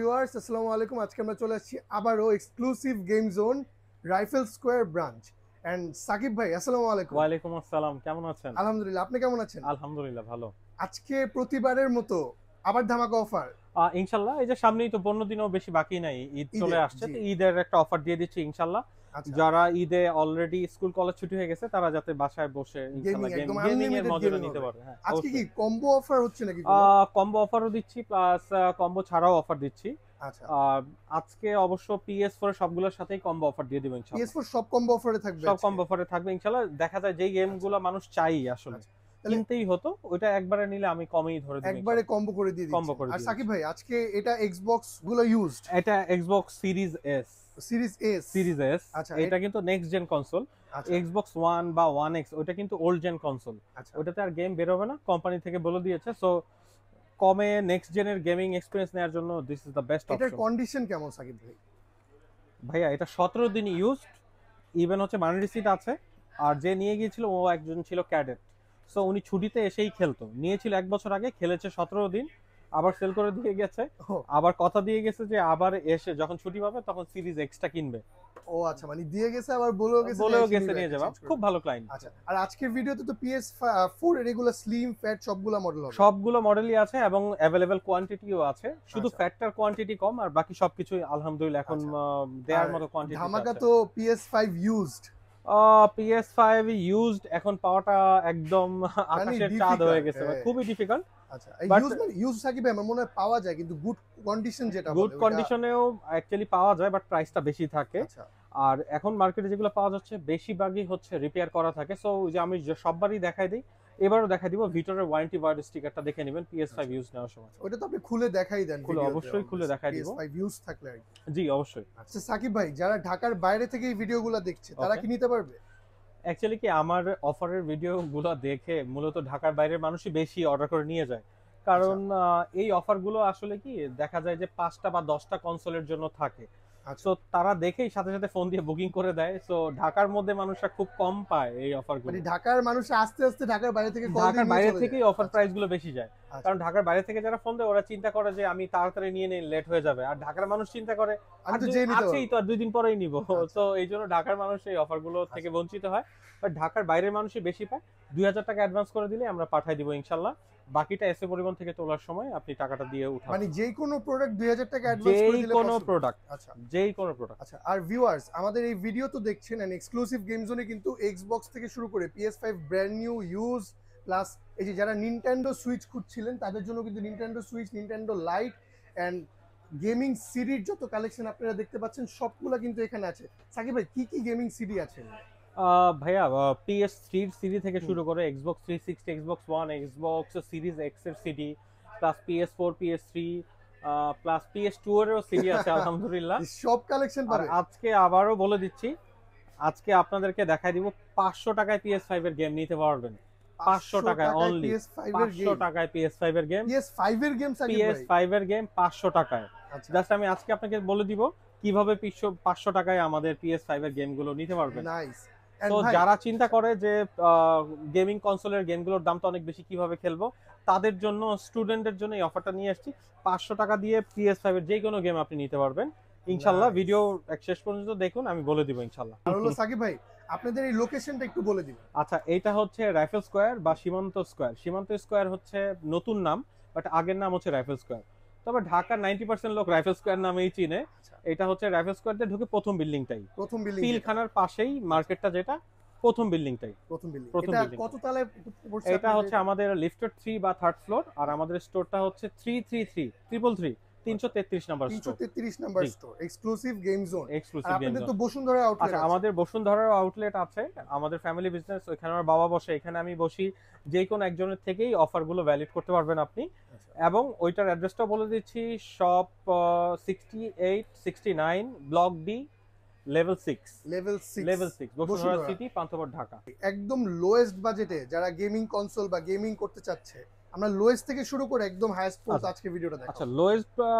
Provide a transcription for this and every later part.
Viewers আসসালামু আলাইকুম আজকে আমরা চলে আসছি আবারও exclusive game zone rifle square branch and Sakib ভাই আসসালামু আলাইকুম ওয়া আলাইকুম আসসালাম কেমন আছেন আলহামদুলিল্লাহ আপনি কেমন আছেন আলহামদুলিল্লাহ ভালো আজকে প্রতিবারের মতো আবার ধামাকা অফার ইনশাআল্লাহ এই যে সামনেই তো 15 দিনও বেশি বাকি নাই ঈদ চলে আসছে ঈদের একটা অফার দিয়ে দিচ্ছি ইনশাআল্লাহ আচ্ছা। যারা ঈদে অলরেডি স্কুল কলেজ ছুটি হয়ে গেছে তারা যাতে বাসায় বসে গেমিং নিতে পারবে হ্যাঁ, কম্বো অফার হচ্ছে নাকি কম্বো অফারও দিচ্ছি প্লাস কম্বো ছাড়াও অফার দিচ্ছি আচ্ছা। আজকে অবশ্য PS4 এর সবগুলোর সাথেই কম্বো অফার দিয়ে দেব ইনশাআল্লাহ ফোর সব কম্বো অফারে থাকবে সব কম্বো অফারে থাকবে ইনশাআল্লাহ দেখা যায় যেই আচ্ছা। গুলো মানুষ চাই আসলে কিনতেই হতো ওটা একবারে নিলে আমি কমেই ধরে দিই একবারে কম্বো করে দিই কম্বো করে আর সাকিব ভাই আজকে এটা Xbox গুলো ইউজড এটা Xbox series S series S series S আচ্ছা এটা কিন্তু next gen console Xbox one বা ওয়ান এক্স ওইটা কিন্তু ওল্ড জেন কনসোল আচ্ছা ওটাতে আর গেম বেরোবে না কোম্পানি থেকে বলে দিয়েছে সো কমে নেক্সট জেনের গেমিং এক্সপিরিয়েন্স নেওয়ার জন্য this is the best option এটার কন্ডিশন কেমন সাকিব ভাই ভাইয়া এটা 17 দিন ইউজ ইভেন হচ্ছে মানি সিট আছে আর যে নিয়ে গিয়েছিল ও একজন ছিল ক্যাডেট সো উনি ছুটিতে এসেই খেলতো নিয়েছিল এক বছর আগে খেলেছে সতেরো দিন আবার সেল করে দিয়ে গেছে আবার কথা দিয়ে গেছে যে আবার এসে যখন ছুটি পাবে তখন সিরিজ এক্সট্রা কিনবে ও আচ্ছা মানে দিয়ে গেছে আবার বলেও গেছে বলেও গেছে নিয়ে যাবা খুব ভালো ক্লায়েন্ট আচ্ছা আর আজকের ভিডিওতে তো PS4 রেগুলার স্লিম ফ্যাট সবগুলো মডেল হবে সবগুলো মডেলই আছে এবং अवेलेबल কোয়ান্টিটিও আছে শুধু ফ্যাটটার আচ্ছা। কোয়ান্টিটি কম আর বাকি সবকিছু আলহামদুলিল্লাহ এখন আচ্ছা। দেয়ার মতো কোয়ান্টিটি ধামাকা তো পিএস ইউজড পিএস ইউজড এখন পাওয়াটা একদম মানে আকাশের চাঁদ হয়ে গেছে হ্যাঁ। খুবই ডিফিকাল্ট আচ্ছা, মানে, আচ্ছা। দেখাই দিই এবারও দেখাই ভিটরের ওয়ারেন্টি ওয়ার্ড দেখে আচ্ছা। নেওয়ার সময় ওটা তো খুলে দেখাই দেন খুলে অবশ্যই খুলে দেখাই থাকলে জি অবশ্যই আচ্ছা, সাকিব ভাই যারা ঢাকার বাইরে থেকে দেখছে তারা কি নিতে পারবে অ্যাকচুয়ালি কি আমার অফারের ভিডিওগুলো দেখে মূলত ঢাকার বাইরের মানুষই বেশি অর্ডার করে নিয়ে যায় কারণ আচ্ছা। এই অফারগুলো আসলে কি দেখা যায় যে পাঁচটা বা দশটা কনসোলের জন্য থাকে তো আচ্ছা। তারা দেখেই সাথে সাথে ফোন দিয়ে বুকিং করে দেয় তো ঢাকার মধ্যে মানুষরা খুব কম পায় এই অফার গুলো মানে ঢাকার মানুষ আস্তে আস্তে ঢাকার বাইরে থেকে ঢাকার বাইরে থেকেই অফার প্রাইস আচ্ছা। গুলো বেশি যায় আচ্ছা। কারণ ঢাকার বাইরে থেকে যারা ফোন দেয় ওরা চিন্তা করে যে আমি তাড়াতাড়ি নিয়ে নেই লেট হয়ে যাবে আর ঢাকার মানুষ চিন্তা করে আছেই তো আর দুই দিন পরেই নিব তো এই জন্য ঢাকার মানুষ এই অফার গুলো থেকে বঞ্চিত হয় ঢাকার বাইরের মানুষই বেশি পায় দুই হাজার টাকা অ্যাডভান্স করে দিলে আমরা পাঠাই দিব ইনশাল্লাহ বাকিটা এসএ পরিমাণ থেকে তোলার সময় আপনি টাকাটা দিয়ে উঠান মানে যে কোনো প্রোডাক্ট 2000 টাকা অ্যাডভান্স করে দিলে কোনো প্রোডাক্ট আচ্ছা যেই কোনো প্রোডাক্ট আচ্ছা আর ভিউয়ার্স আমাদের এই ভিডিও তো দেখছেন এন্ড এক্সক্লুসিভ গেম জোনে কিন্তু এক্সবক্স থেকে শুরু করে PS5 brand new use plus এই যে যারা নিনটেন্ডো সুইচ খুঁজছিলেন তাদের জন্য কিন্তু Nintendo switch Nintendo lite and gaming সিডির যত কালেকশন আপনারা দেখতে পাচ্ছেন সবগুলো কিন্তু এখানে আছে সাকিব ভাই কি কি গেমিং সিডি আছে ভাইয়া পিএস থ্রির সিডি থেকে শুরু করে Xbox three sixty Xbox one Xbox series X এর CD plus PS four PS three plus PS two এরও সিডি আছে আলহামদুলিল্লাহ সব কালেকশন আজকে আবারও বলে দিচ্ছি আজকে আপনাদেরকে দেখাই দিব পাঁচশো টাকায় পিএস ফাইভ এর গেম নিতে পারবেন পাঁচশো টাকায় অনলি পাঁচশো টাকায় পিএস ফাইভ এর গেম পিএস ফাইভ এর গেম পিএস ফাইভ এর গেম পাঁচশো টাকায় জাস্ট আমি আজকে আপনাকে বলে দিব কিভাবে পাঁচশো টাকায় আমাদের পিএস ফাইভ এর গুলো নিতে পারবেন নাইস তো যারা চিন্তা করে যে গেমিং কনসোলের গেমগুলোর দাম তো অনেক বেশি কিভাবে খেলবো তাদের জন্য স্টুডেন্টদের জন্য এই অফারটা নিয়ে আসছি পাঁচশো টাকা দিয়ে পিএস ফাইভ এর যে কোনো গেম আপনি নিতে পারবেন ইনশাল্লাহ ভিডিও শেষ পর্যন্ত দেখুন আমি বলে দিব ইনশাল্লাহ আর হলো সাকিব ভাই আপনাদের এই লোকেশনটা একটু বলে দিন আচ্ছা এটা হচ্ছে রাইফেল স্কোয়ার বা সীমান্ত স্কোয়ার সীমান্ত স্কোয়ার হচ্ছে নতুন নাম বাট আগের নাম হচ্ছে রাইফেল স্কোয়ার তবে ঢাকার নাইনটি পার্সেন্ট লোক রাইফেল স্কোয়ার নামেই চিনে আচ্ছা। এটা হচ্ছে রাইফেল স্কোয়ারতে ঢুকে প্রথম বিল্ডিংটাই প্রথম বিল্ডিং পিলখানার পাশেই মার্কেটটা যেটা প্রথম বিল্ডিংটাই প্রথম বিল্ডিং প্রথম বিল্ডিং কত তলায় এটা হচ্ছে আমাদের লিফটেড 3 বা থার্ড ফ্লোর আর আমাদের স্টোরটা হচ্ছে 333 triple three 333 number store 333 number store exclusive game zone exclusive game zone তো বসুন্ধরা আউটলেট আমাদের বসুন্ধরা আউটলেট আছে আমাদের ফ্যামিলি বিজনেস ওখানে আমার বাবা বসে এখানে আমি বসি যে একজনের থেকেই অফারগুলো ভ্যালিড করতে পারবেন আপনি এবং ওইটার অ্যাড্রেসটা বলে দিচ্ছি shop sixty eight sixty nine block D আমি কনসোল বা গেমিং করতে চাচ্ছে আমরা লোয়েস্ট থেকে শুরু করে একদম আচ্ছা। আজকে লোয়েস্ট আচ্ছা,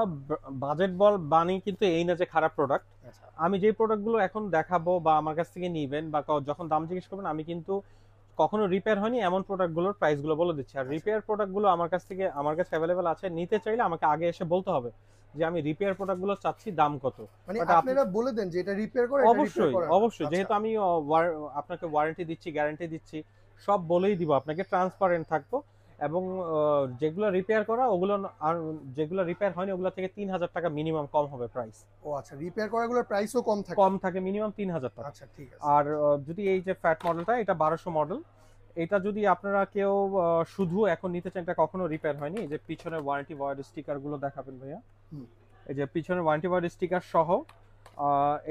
বাজেট uh, বল বানি কিন্তু এই যে খারাপ প্রোডাক্ট আচ্ছা। আমি এখন দেখাবো বা আমার কাছ থেকে নিবেন বা যখন দাম জিজ্ঞেস করবেন আমি কিন্তু কখনো রিপেয়ার হয়নি এমন প্রোডাক্টগুলোর প্রাইসগুলো বলে দিচ্ছি আর রিপেয়ার আচ্ছা। প্রোডাক্টগুলো আমার কাছ থেকে আমার কাছে অ্যাভেলেবেল আছে নিতে চাইলে আমাকে আগে এসে বলতে হবে যে আমি রিপেয়ার প্রোডাক্টগুলো চাচ্ছি দাম কত মানে আপনারা বলে দেন যে এটা রিপেয়ার করে অবশ্যই অবশ্যই আচ্ছা। যেহেতু আমি আপনাকে ওয়ারেন্টি দিচ্ছি গ্যারান্টি দিচ্ছি সব বলেই দিব আপনাকে ট্রান্সপারেন্ট থাকবো এবং যেগুলো রিপেয়ার করা ওগুলো আর যেগুলো রিপেয়ার হয়নি ওগুলো থেকে তিন হাজার টাকা মিনিমাম কম হবে প্রাইস ও আচ্ছা রিপেয়ার করাগুলোর প্রাইসও কম থাকে কম থাকে মিনিমাম তিন হাজার টাকা আচ্ছা ঠিক আছে আর যদি এই যে ফ্যাট মডেলটা এটা বারোশো মডেল এটা যদি আপনারা কেউ শুধু এখন নিতে চান এটা কখনো রিপেয়ার হয়নি এই যে পিছনে ওয়ারেন্টি ওয়ার্ড স্টিকারগুলো দেখাবেন ভাইয়া এই যে পিছনের ওয়ারেন্টি ওয়ার্ড স্টিকার সহ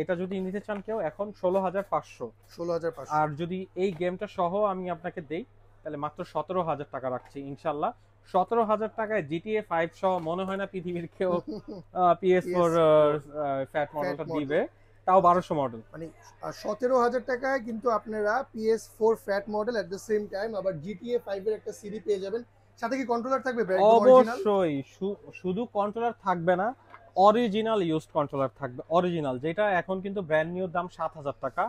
এটা যদি নিতে চান কেউ এখন ষোলো হাজার পাঁচশো ষোলো হাজার আর যদি এই গেমটা সহ আমি আপনাকে দেই তাহলে মাত্র সতেরো হাজার টাকা রাখছি ইনশাল্লাহ সতেরো হাজার টাকায় জিটিএ ফাইভ সহ মনে হয় না পৃথিবীর কেউ পিএস ফোর ফ্যাট মডেলটা দিবে তাও বারোশো মডেল মানে সতেরো হাজার টাকায় কিন্তু আপনারা PS four fat model at the same time আবার জিটিএ ফাইভ এর একটা সিডি পেয়ে যাবেন সাথে কি কন্ট্রোলার থাকবে অবশ্যই শুধু কন্ট্রোলার থাকবে না অরিজিনাল ইউজড কন্ট্রোলার থাকবে অরিজিনাল যেটা এখন কিন্তু ব্র্যান্ড নিউ দাম সাত হাজার টাকা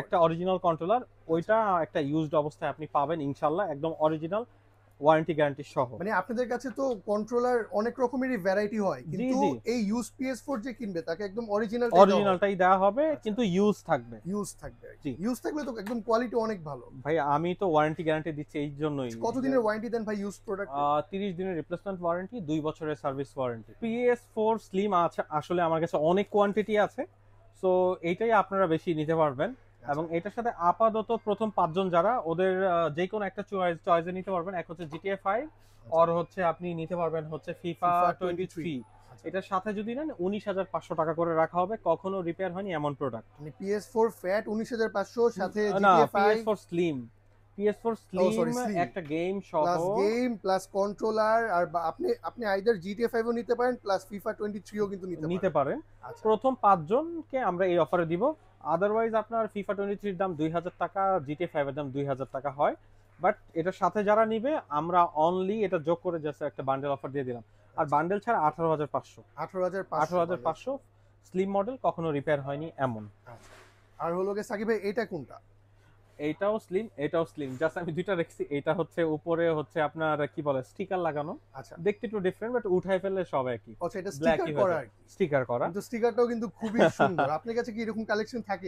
একটা অরিজিনাল কন্ট্রোলার ওইটা একটা ইউজড অবস্থায় আপনি পাবেন ইনশাল্লাহ একদম অরিজিনাল ওয়ারেন্টি গ্যারান্টি সহ মানে আপনাদের কাছে তো কন্ট্রোলার অনেক রকমেরই ভ্যারাইটি হয় কিন্তু এই ইউজ পিএস4 যে কিনবে তাকে একদম অরিজিনাল অরিজিনালটাই দেওয়া হবে আচ্ছা। কিন্তু ইউজ থাকবে ইউজ থাকবে ইউজ থাকলে তো একদম কোয়ালিটি অনেক ভালো ভাই আমি তো ওয়ারেন্টি গ্যারান্টি দিচ্ছি এই জন্যই কত দিনের ওয়ারেন্টি দেন ভাই ইউজ প্রোডাক্ট 30 দিনের রিপ্লেসমেন্ট ওয়ারেন্টি 2 বছরের সার্ভিস ওয়ারেন্টি পিএস4 স্লিম আছে আসলে আমার কাছে অনেক কোয়ান্টিটি আছে সো এইটাই আপনারা বেশি নিতে পারবেন আচ্ছা। এবং এটার সাথে আপাতত প্রথম পাঁচজন যারা ওদের যে কোনো একটা চয়েস চয়েসে নিতে পারবেন এক হচ্ছে জিটিএ ফাইভ আর হচ্ছে আপনি নিতে পারবেন হচ্ছে ফিফা টোয়েন্টি থ্রি এটার সাথে যদি নেন উনিশ হাজার পাঁচশো টাকা করে রাখা হবে কখনো রিপেয়ার হয়নি এমন প্রোডাক্ট মানে পিএস ফোর ফ্যাট উনিশ হাজার পাঁচশো সাথে না PS four slim PS4 Slim একটা গেম সহ প্লাস গেম প্লাস কন্ট্রোলার আর আপনি আপনি আইদার GTA 5 ও নিতে পারেন প্লাস FIFA 23 ও কিন্তু নিতে পারেন আচ্ছা। প্রথম পাঁচজনকে আমরা এই অফারে দিব আদারওয়াইজ আপনার ফিফা টোয়েন্টি থ্রির দাম দুই হাজার টাকা জিটি ফাইভের দাম দুই হাজার টাকা হয় বাট এটার সাথে যারা নিবে আমরা অনলি এটা যোগ করে জাস্ট একটা বান্ডেল অফার দিয়ে দিলাম আর বান্ডেল আচ্ছা। ছাড়া আঠারো হাজার পাঁচশো আঠারো হাজার আঠারো হাজার পাঁচশো স্লিম মডেল কখনো রিপেয়ার হয়নি এমন আচ্ছা। আর হলো গিয়ে সাকিব ভাই এটা কোনটা এইটাও স্লিম এটাও স্লিম জাস্ট আমি দুইটা রেখেছি এটা হচ্ছে উপরে হচ্ছে আপনার কি বলে স্টিকার লাগানো আচ্ছা দেখতে একটু ডিফারেন্ট বাট উঠাই ফেললে সব একই আচ্ছা এটা স্টিকার করা স্টিকার করা কিন্তু স্টিকারটাও কিন্তু খুবই সুন্দর আপনার কাছে কি এরকম কালেকশন থাকে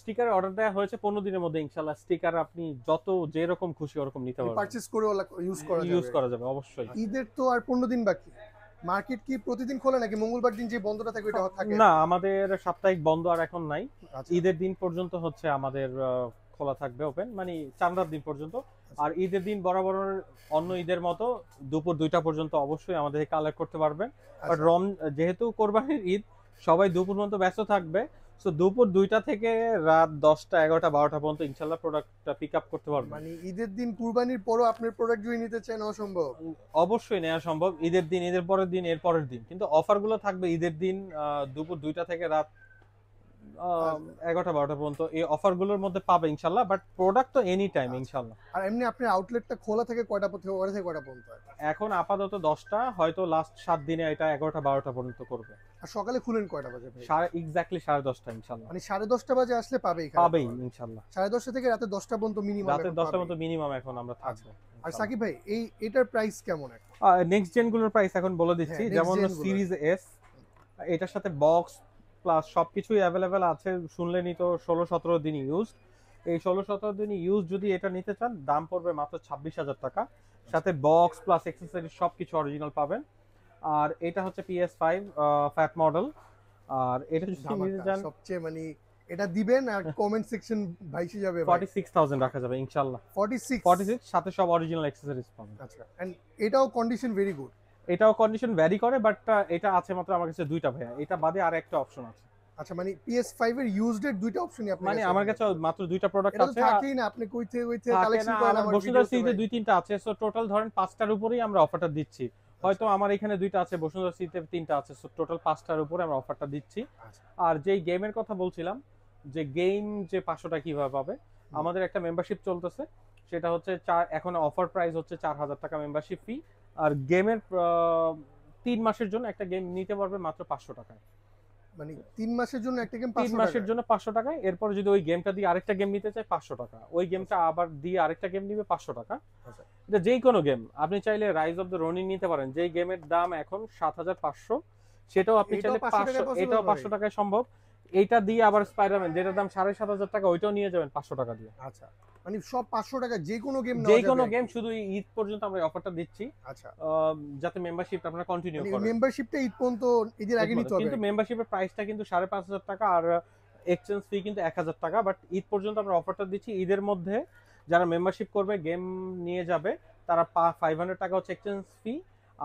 স্টিকার অর্ডার দেওয়া হয়েছে 15 দিনের মধ্যে ইনশাআল্লাহ স্টিকার আপনি যত যে রকম খুশি ওরকম নিতে পারবেন পারচেজ করে ইউজ করা যাবে ইউজ করা যাবে অবশ্যই ঈদের তো আর 15 দিন বাকি মার্কেট কি প্রতিদিন খোলা নাকি মঙ্গলবার দিন যে বন্ধটা থাকে ওটা থাকে না আমাদের সাপ্তাহিক বন্ধ আর এখন নাই আচ্ছা। ঈদের দিন পর্যন্ত হচ্ছে আমাদের খোলা থাকবে ওপেন মানে চান্দার দিন পর্যন্ত আর ঈদের দিন বরাবর অন্য ঈদের মতো দুপুর দুইটা পর্যন্ত অবশ্যই আমাদের কালেক্ট করতে পারবেন আর আচ্ছা। রম যেহেতু কোরবানির ঈদ সবাই দুপুর পর্যন্ত ব্যস্ত থাকবে সো দুপুর দুইটা থেকে রাত দশটা এগারোটা বারোটা পর্যন্ত ইনশাল্লাহ প্রোডাক্টটা পিক আপ করতে পারবেন মানে ঈদের দিন কুরবানির পরও আপনার প্রোডাক্ট যদি নিতে চান অসম্ভব অবশ্যই নেওয়া সম্ভব ঈদের দিন ঈদের পরের দিন এর পরের দিন কিন্তু অফারগুলো থাকবে ঈদের দিন দুপুর দুইটা থেকে রাত এগারোটা বারোটা পর্যন্ত এই অফারগুলোর মধ্যে পাবে ইনশাল্লাহ বাট প্রোডাক্ট তো এনি টাইম আচ্ছা। ইনশাল্লাহ আর এমনি আপনি আউটলেটটা খোলা থেকে কয়টা পর্যন্ত ওরা থেকে কয়টা পর্যন্ত এখন আপাতত দশটা হয়তো লাস্ট সাত দিনে এটা এগারোটা বারোটা পর্যন্ত করবে আর সকালে খুলেন কয়টা বাজে সাড়ে এক্স্যাক্টলি সাড়ে দশটা ইনশাল্লাহ মানে সাড়ে দশটা বাজে আসলে পাবে পাবেই ইনশাল্লাহ সাড়ে দশটা থেকে রাতে দশটা পর্যন্ত মিনিমাম রাতে দশটা পর্যন্ত মিনিমাম এখন আমরা আচ্ছা। থাকবো আর সাকিব ভাই এই এটার প্রাইস কেমন নেক্সট জেন গুলোর প্রাইস এখন বলে দিচ্ছি হ্যাঁ, যেমন সিরিজ এস এটার সাথে বক্স প্লাস সব কিছুই অ্যাভেলেবেল আছে শুনলেনি তো ষোলো সতেরো দিন ইউজ এই ষোলো সতেরো দিন ইউজ যদি এটা নিতে চান দাম পড়বে মাত্র ছাব্বিশ হাজার টাকা সাথে বক্স প্লাস এক্সেসরিজ সব কিছু অরিজিনাল পাবেন আর এটা হচ্ছে পিএস ফাইভ ফ্যাট মডেল আর এটা যদি নিতে চান সবচেয়ে মানে এটা দিবেন আর কমেন্ট সেকশন ভাইসে যাবে 46000 রাখা যাবে ইনশাআল্লাহ 46 46 সাথে সব অরিজিনাল অ্যাকসেসরিজ পাবেন আচ্ছা এন্ড এটাও কন্ডিশন ভেরি গুড এটাও কন্ডিশন ভ্যারি করে বাট এটা আছে মাত্র আমার কাছে দুইটা ভাইয়া এটা বাদে আর একটা অপশন আছে আচ্ছা মানে PS5 এর ইউজড এর দুইটা অপশনই আপনি মানে আমার কাছে মাত্র দুইটা প্রোডাক্ট আছে এটা থাকি না আপনি কইতে থেকে কালেকশন করেন আমার বসুন্ধরা সিতে দুই তিনটা আছে সো টোটাল ধরেন পাঁচটার উপরেই আমরা অফারটা দিচ্ছি আচ্ছা। হয়তো আমার এখানে দুইটা আছে বসুন্ধরা সিতে তিনটা আছে সো টোটাল পাঁচটার উপরে আমরা অফারটা দিচ্ছি আচ্ছা। আর যেই গেমের কথা বলছিলাম যে গেম যে 500 টাকা কিভাবে পাবে আমাদের একটা মেম্বারশিপ চলতেছে সেটা হচ্ছে এখন অফার প্রাইস হচ্ছে 4000 টাকা মেম্বারশিপ ফি আর গেমের তিন মাসের জন্য একটা গেম নিতে পারবে মাত্র পাঁচশো টাকায় মানে তিন মাসের জন্য একটা গেম তিন মাসের জন্য পাঁচশো টাকায় এরপর যদি ওই গেমটা দিয়ে আরেকটা গেম নিতে চাই পাঁচশো টাকা ওই গেমটা আবার দিয়ে আরেকটা গেম নিবে পাঁচশো টাকা আচ্ছা। এটা যেই কোনো গেম আপনি চাইলে রাইজ অফ দ্য রনিন নিতে পারেন যেই গেমের দাম এখন সাত হাজার পাঁচশো সেটাও আপনি চাইলে পাঁচশো এটাও পাঁচশো টাকায় সম্ভব এটা দিয়ে আবার স্পাইডারম্যান যেটার দাম সাড়ে সাত হাজার টাকা ওইটাও নিয়ে যাবেন পাঁচশো টাকা দিয়ে আচ্ছা মানে সব 500 টাকা যে কোনো গেম যে কোনো গেম শুধু ঈদ পর্যন্ত আমরা অফারটা দিচ্ছি আচ্ছা যাতে মেম্বারশিপ আপনারা কন্টিনিউ মানে করেন মেম্বারশিপটা ঈদ পর্যন্ত ঈদের আগে নিতে হবে কিন্তু মেম্বারশিপের প্রাইসটা কিন্তু 5500 টাকা আর এক্সচেঞ্জ ফি কিন্তু 1000 টাকা বাট ঈদ পর্যন্ত আমরা অফারটা দিচ্ছি ঈদের মধ্যে যারা মেম্বারশিপ করবে গেম নিয়ে যাবে তারা 500 টাকা হচ্ছে এক্সচেঞ্জ ফি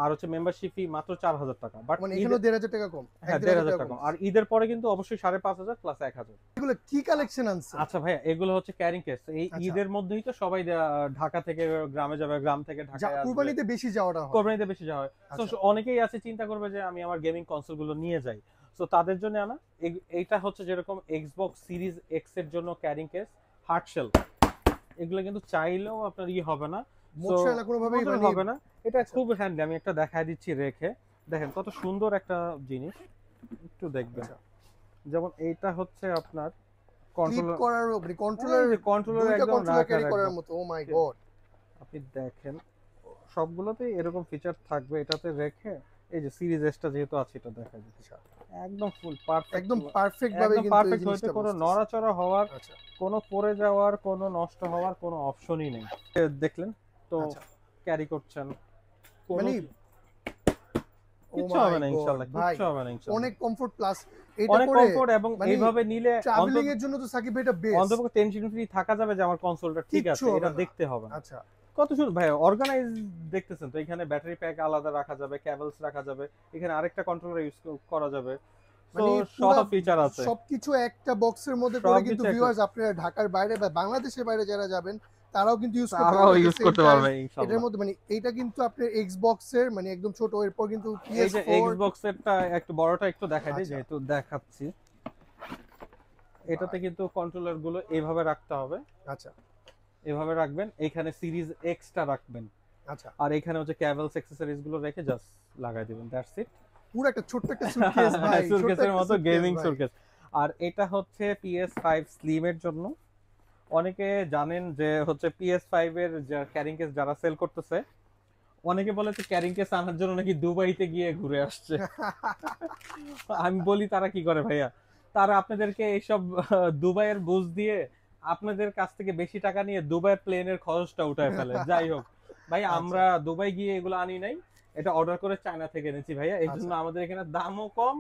আর হচ্ছে মেম্বারশিপ ফি মাত্র চার হাজার টাকা বাট মানে এখানে দেড় হাজার টাকা কম হ্যাঁ দেড় হাজার টাকা আর ঈদের পরে কিন্তু অবশ্যই সাড়ে পাঁচ হাজার প্লাস এক হাজার এগুলো কি কালেকশন আনছে আচ্ছা ভাইয়া এগুলো হচ্ছে ক্যারিং কেস এই আচ্ছা। ঈদের মধ্যেই তো সবাই ঢাকা থেকে গ্রামে যাবে গ্রাম থেকে ঢাকা কুরবানিতে বেশি যাওয়াটা হয় কুরবানিতে বেশি যাওয়া হয় তো আচ্ছা। অনেকেই আছে চিন্তা করবে যে আমি আমার গেমিং কনসোল গুলো নিয়ে যাই তো তাদের জন্য আনা এইটা হচ্ছে যেরকম এক্সবক্স সিরিজ এক্স এর জন্য ক্যারিং কেস হার্টশেল এগুলো কিন্তু চাইলেও আপনার ই হবে না মোটসালা কোনোভাবেই মানে হবে না এটা খুব হ্যান্ডি আমি একটা দেখায় দিচ্ছি রেখে দেখেন কত সুন্দর একটা জিনিস একটু দেখবেন আচ্ছা। যেমন এইটা হচ্ছে আপনার কন্ট্রোলার করার উপরে কন্ট্রোলার কন্ট্রোলার একদম করার মতো ও মাই গড আপনি দেখেন এরকম ফিচার থাকবে এটাতে রেখে এই যে সিরিজ এসটা যেহেতু আছে এটা দেখা যাচ্ছে আচ্ছা। একদম ফুল পারফেক্ট একদম পারফেক্ট ভাবে কিন্তু পারফেক্ট হইতে কোনো নড়াচড়া হওয়ার আচ্ছা। কোনো পড়ে যাওয়ার কোনো নষ্ট হওয়ার কোনো অপশনই নেই দেখলেন তো ক্যারি আচ্ছা। করছেন মানে অনেক কমফোর্ট এবং মানে কনসোলটা ঠিক আছে আচ্ছা। কত দেখতেছেন তো এখানে ব্যাটারি প্যাক আলাদা রাখা যাবে রাখা যাবে এখানে আরেকটা ইউজ করা যাবে মানে সব সবকিছু একটা বক্সের মধ্যে ঢাকার বাইরে বা বাংলাদেশের বাইরে যারা যাবেন তারাও কিন্তু ইউজ করতে পারবে ইউজ করতে পারবে ইনশাআল্লাহ এটার মধ্যে মানে এটা কিন্তু আপনার এক্সবক্স এর মানে একদম ছোট এরপর কিন্তু PS4 এক্সবক্স এরটা একটু বড়টা একটু দেখাই দিই আচ্ছা। যেহেতু দেখাচ্ছি এটাতে কিন্তু কন্ট্রোলার গুলো এইভাবে রাখতে হবে আচ্ছা এভাবে রাখবেন এখানে সিরিজ এক্সটা রাখবেন আচ্ছা আর এখানে হচ্ছে ক্যাভেলস অ্যাকসেসরিজ গুলো রেখে জাস্ট লাগাই দিবেন দ্যাটস ইট পুরো একটা ছোট্ট একটা সুটকেস হ্যাঁ, ভাই সুটকেসের মতো গেমিং সুটকেস আর এটা হচ্ছে PS5 স্লিম এর জন্য অনেকে জানেন যে হচ্ছে পিএস ফাইভ এর ক্যারিং কেস যারা সেল করতেছে অনেকে বলে যে ক্যারিং কেস আনার জন্য নাকি দুবাইতে গিয়ে ঘুরে আসছে আমি বলি তারা কি করে ভাইয়া তারা আপনাদেরকে এইসব দুবাইয়ের বুঝ দিয়ে আপনাদের কাছ থেকে বেশি টাকা নিয়ে দুবাই প্লেনের খরচটা উঠায় ফেলে যাই হোক ভাই আচ্ছা। আমরা দুবাই গিয়ে এগুলো আনি নাই এটা অর্ডার করে চায়না থেকে এনেছি ভাইয়া এই জন্য আচ্ছা। আমাদের এখানে দামও কম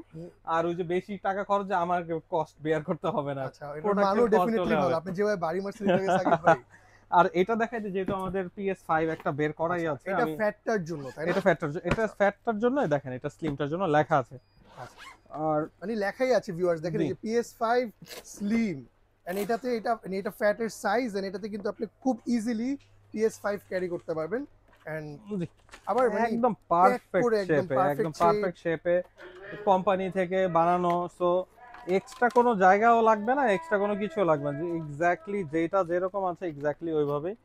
আর ওই যে বেশি টাকা খরচ আমার কস্ট বেয়ার করতে হবে না আচ্ছা, আপনি যেভাবে বাড়ি মারছেন আর এটা দেখাই যেহেতু আমাদের PS5 একটা বের করাই আচ্ছা, আছে এটা ফ্যাটটার জন্য তাই এটা ফ্যাটটার এটা ফ্যাটটার জন্যই দেখেন এটা স্লিমটার জন্য লেখা আছে আর মানে লেখাই আছে ভিউয়ার্স দেখেন যে PS5 স্লিম এন্ড এটাতে এটা এটা ফ্যাটের সাইজ এন্ড এটাতে কিন্তু আপনি খুব ইজিলি PS5 ক্যারি করতে পারবেন কোম্পানি থেকে বানানো সো এক্সট্রা কোনো জায়গাও লাগবে না এক্সট্রা কোনো কিছু লাগবে না এক্স্যাক্টলি যেটা যেরকম আছে এক্স্যাক্টলি ওইভাবেই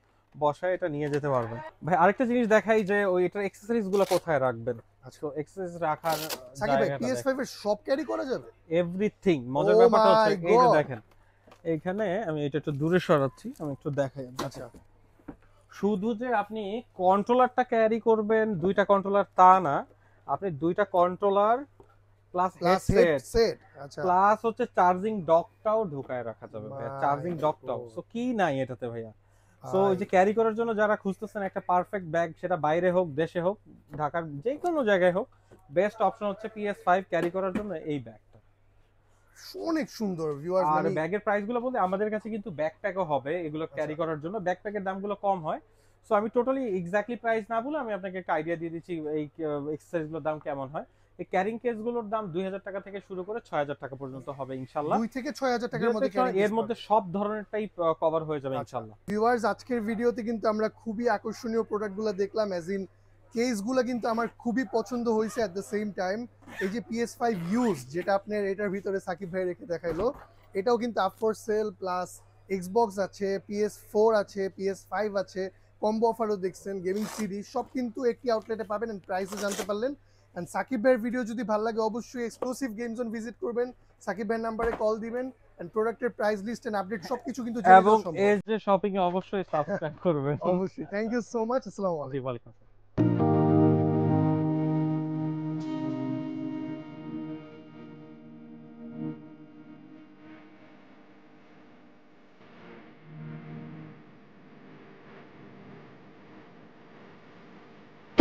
বসায় এটা নিয়ে যেতে পারবেন ভাই আরেকটা জিনিস দেখাই যে ওই এটার এক্সেসরিজ গুলো কোথায় রাখবেন তো আচ্ছা। এক্সেসরিজ রাখার সাকিব ভাই PS5 এর সব ক্যারি করা যাবে এভরিথিং মজার oh ব্যাপারটা হচ্ছে এই যে দেখেন এখানে আমি এটা একটু দূরে সরাচ্ছি আমি একটু দেখাই আচ্ছা শুধু যে আপনি কন্ট্রোলারটা ক্যারি করবেন দুইটা কন্ট্রোলার তা না আপনি দুইটা কন্ট্রোলার প্লাস হেডসেট প্লাস হচ্ছে চার্জিং ডকটাও ঢোকায় রাখা যাবে ভাইয়া চার্জিং ডকটাও সো কি নাই এটাতে ভাইয়া সো ওই যে ক্যারি করার জন্য যারা খুঁজতেছেন একটা পারফেক্ট ব্যাগ সেটা বাইরে হোক দেশে হোক ঢাকার যে কোনো জায়গায় হোক বেস্ট অপশন হচ্ছে পিএস ফাইভ ক্যারি করার জন্য এই ব্যাগ অনেক সুন্দর ভিউয়ার্স মানে ব্যাগের প্রাইসগুলো বলতে আমাদের কাছে কিন্তু ব্যাকপ্যাকও হবে এগুলো ক্যারি আচ্ছা। করার জন্য ব্যাকপ্যাকের দামগুলো কম হয় সো আমি টোটালি এক্স্যাক্টলি প্রাইস না বলে আমি আপনাকে একটা আইডিয়া দিয়ে দিচ্ছি এই এক্সারসাইজগুলোর দাম কেমন হয় এই ক্যারিং কেসগুলোর দাম দুই হাজার টাকা থেকে শুরু করে ছয় হাজার টাকা পর্যন্ত হবে ইনশাল্লাহ দুই থেকে ছয় হাজার টাকার মধ্যে এর মধ্যে সব ধরনেরটাই কভার হয়ে যাবে আচ্ছা। ইনশাল্লাহ ভিউয়ার্স আজকের ভিডিওতে কিন্তু আমরা খুবই আকর্ষণীয় প্রোডাক্টগুলো দেখলাম অ্যাজ ইন কেসগুলো কিন্তু আমার খুবই পছন্দ হয়েছে অ্যাট দ্য সেম টাইম এই যে পিএস ফাইভ ইউজ যেটা আপনার এটার ভিতরে সাকিব ভাই রেখে দেখাইলো এটাও কিন্তু up for sale plus Xbox আছে পিএস ফোর আছে পিএস ফাইভ আছে কম্বো অফারও দেখছেন গেমিং সিডি সব কিন্তু একটি আউটলেটে পাবেন অ্যান্ড প্রাইসও জানতে পারলেন অ্যান্ড সাকিব ভাইয়ের ভিডিও যদি ভালো লাগে অবশ্যই এক্সক্লুসিভ গেম জোন ভিজিট করবেন সাকিব ভাইয়ের নাম্বারে কল দিবেন এন্ড প্রোডাক্টের প্রাইস লিস্ট এন্ড আপডেট সবকিছু কিন্তু এবং এর যে শপিং এ অবশ্যই সাবস্ক্রাইব করবেন অবশ্যই থ্যাংক ইউ সো মাচ আসসালামু আলাইকুম